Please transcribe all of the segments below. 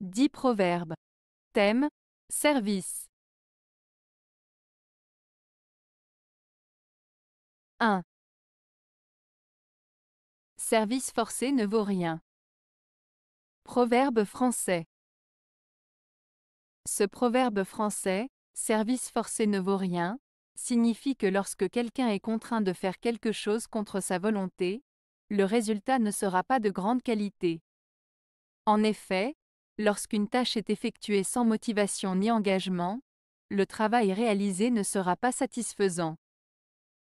10 proverbes. Thème Service. 1. Service forcé ne vaut rien. Proverbe français. Ce proverbe français, service forcé ne vaut rien, signifie que lorsque quelqu'un est contraint de faire quelque chose contre sa volonté, le résultat ne sera pas de grande qualité. En effet, Lorsqu'une tâche est effectuée sans motivation ni engagement, le travail réalisé ne sera pas satisfaisant.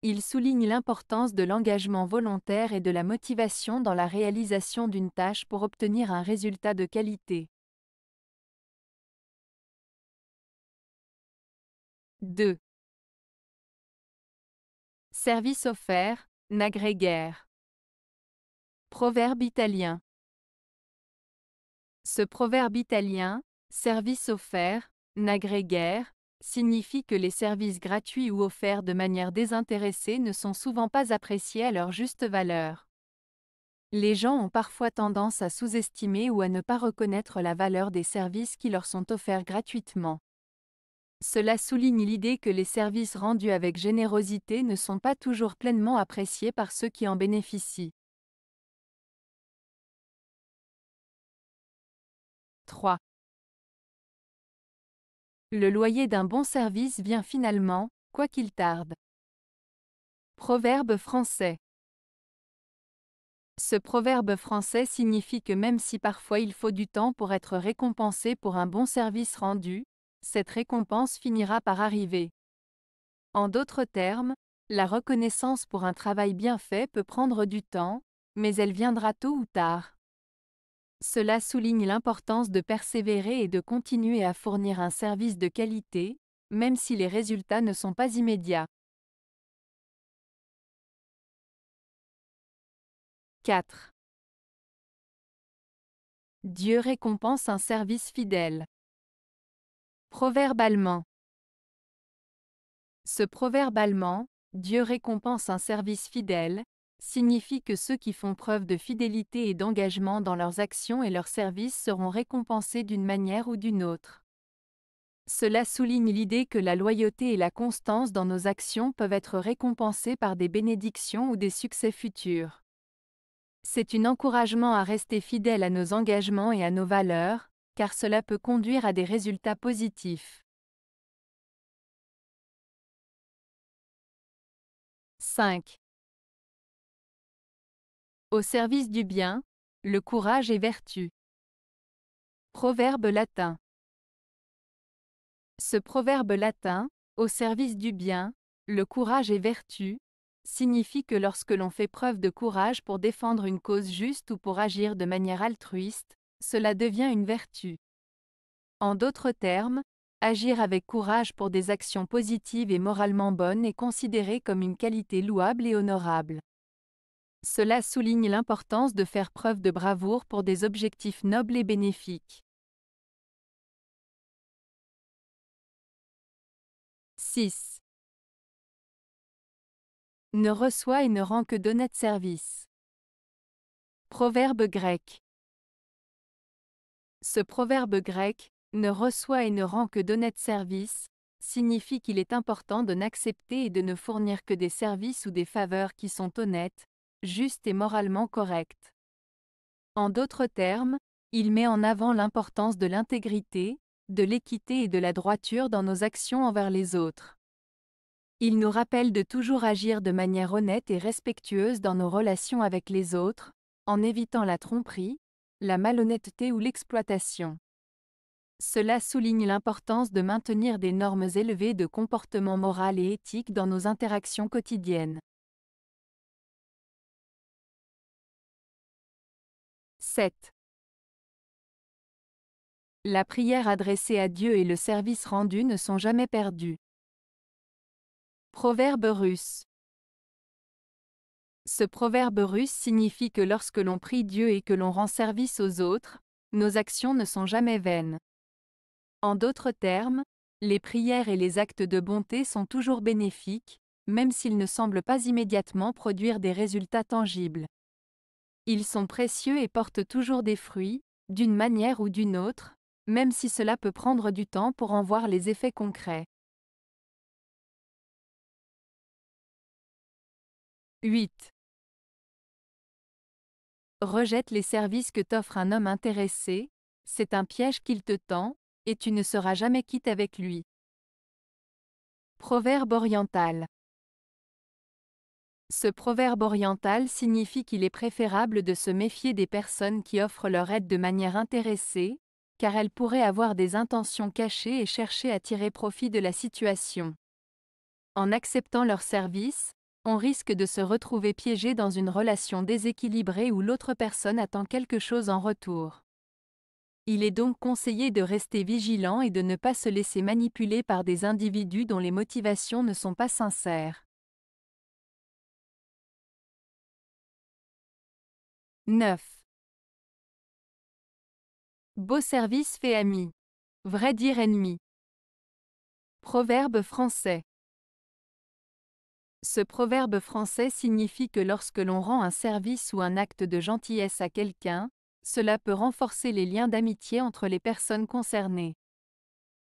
Il souligne l'importance de l'engagement volontaire et de la motivation dans la réalisation d'une tâche pour obtenir un résultat de qualité. 2. Service offert, n'agrégaire. Proverbe italien. Ce proverbe italien, service offert, n'agrégère, signifie que les services gratuits ou offerts de manière désintéressée ne sont souvent pas appréciés à leur juste valeur. Les gens ont parfois tendance à sous-estimer ou à ne pas reconnaître la valeur des services qui leur sont offerts gratuitement. Cela souligne l'idée que les services rendus avec générosité ne sont pas toujours pleinement appréciés par ceux qui en bénéficient. 3. Le loyer d'un bon service vient finalement, quoi qu'il tarde. Proverbe français. Ce proverbe français signifie que même si parfois il faut du temps pour être récompensé pour un bon service rendu, cette récompense finira par arriver. En d'autres termes, la reconnaissance pour un travail bien fait peut prendre du temps, mais elle viendra tôt ou tard. Cela souligne l'importance de persévérer et de continuer à fournir un service de qualité, même si les résultats ne sont pas immédiats. 4. Dieu récompense un service fidèle. Proverbe allemand. Ce proverbe allemand, Dieu récompense un service fidèle, signifie que ceux qui font preuve de fidélité et d'engagement dans leurs actions et leurs services seront récompensés d'une manière ou d'une autre. Cela souligne l'idée que la loyauté et la constance dans nos actions peuvent être récompensées par des bénédictions ou des succès futurs. C'est un encouragement à rester fidèle à nos engagements et à nos valeurs, car cela peut conduire à des résultats positifs. 5. Au service du bien, le courage est vertu. Proverbe latin. Ce proverbe latin, au service du bien, le courage est vertu, signifie que lorsque l'on fait preuve de courage pour défendre une cause juste ou pour agir de manière altruiste, cela devient une vertu. En d'autres termes, agir avec courage pour des actions positives et moralement bonnes est considéré comme une qualité louable et honorable. Cela souligne l'importance de faire preuve de bravoure pour des objectifs nobles et bénéfiques. 6. Ne reçoit et ne rend que d'honnêtes services. Proverbe grec. Ce proverbe grec, ne reçoit et ne rend que d'honnêtes services, signifie qu'il est important de n'accepter et de ne fournir que des services ou des faveurs qui sont honnêtes, juste et moralement correct. En d'autres termes, il met en avant l'importance de l'intégrité, de l'équité et de la droiture dans nos actions envers les autres. Il nous rappelle de toujours agir de manière honnête et respectueuse dans nos relations avec les autres, en évitant la tromperie, la malhonnêteté ou l'exploitation. Cela souligne l'importance de maintenir des normes élevées de comportement moral et éthique dans nos interactions quotidiennes. 7. La prière adressée à Dieu et le service rendu ne sont jamais perdus. Proverbe russe. Ce proverbe russe signifie que lorsque l'on prie Dieu et que l'on rend service aux autres, nos actions ne sont jamais vaines. En d'autres termes, les prières et les actes de bonté sont toujours bénéfiques, même s'ils ne semblent pas immédiatement produire des résultats tangibles. Ils sont précieux et portent toujours des fruits, d'une manière ou d'une autre, même si cela peut prendre du temps pour en voir les effets concrets. 8. Rejette les services que t'offre un homme intéressé, c'est un piège qu'il te tend, et tu ne seras jamais quitte avec lui. Proverbe oriental. Ce proverbe oriental signifie qu'il est préférable de se méfier des personnes qui offrent leur aide de manière intéressée, car elles pourraient avoir des intentions cachées et chercher à tirer profit de la situation. En acceptant leur service, on risque de se retrouver piégé dans une relation déséquilibrée où l'autre personne attend quelque chose en retour. Il est donc conseillé de rester vigilant et de ne pas se laisser manipuler par des individus dont les motivations ne sont pas sincères. 9. Beau service fait ami. Vrai dire ennemi. Proverbe français. Ce proverbe français signifie que lorsque l'on rend un service ou un acte de gentillesse à quelqu'un, cela peut renforcer les liens d'amitié entre les personnes concernées.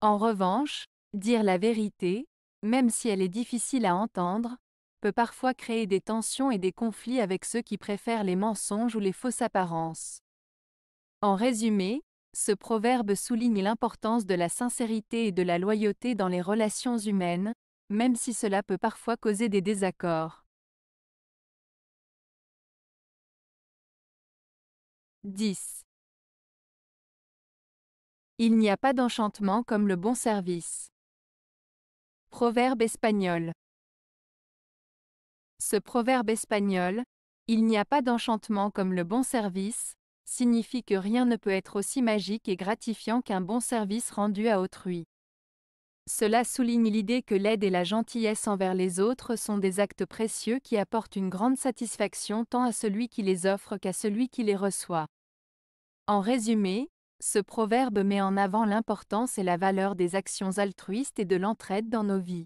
En revanche, dire la vérité, même si elle est difficile à entendre, peut parfois créer des tensions et des conflits avec ceux qui préfèrent les mensonges ou les fausses apparences. En résumé, ce proverbe souligne l'importance de la sincérité et de la loyauté dans les relations humaines, même si cela peut parfois causer des désaccords. 10. Il n'y a pas d'enchantement comme le bon service. Proverbe espagnol. Ce proverbe espagnol, Il n'y a pas d'enchantement comme le bon service, signifie que rien ne peut être aussi magique et gratifiant qu'un bon service rendu à autrui. Cela souligne l'idée que l'aide et la gentillesse envers les autres sont des actes précieux qui apportent une grande satisfaction tant à celui qui les offre qu'à celui qui les reçoit. En résumé, ce proverbe met en avant l'importance et la valeur des actions altruistes et de l'entraide dans nos vies.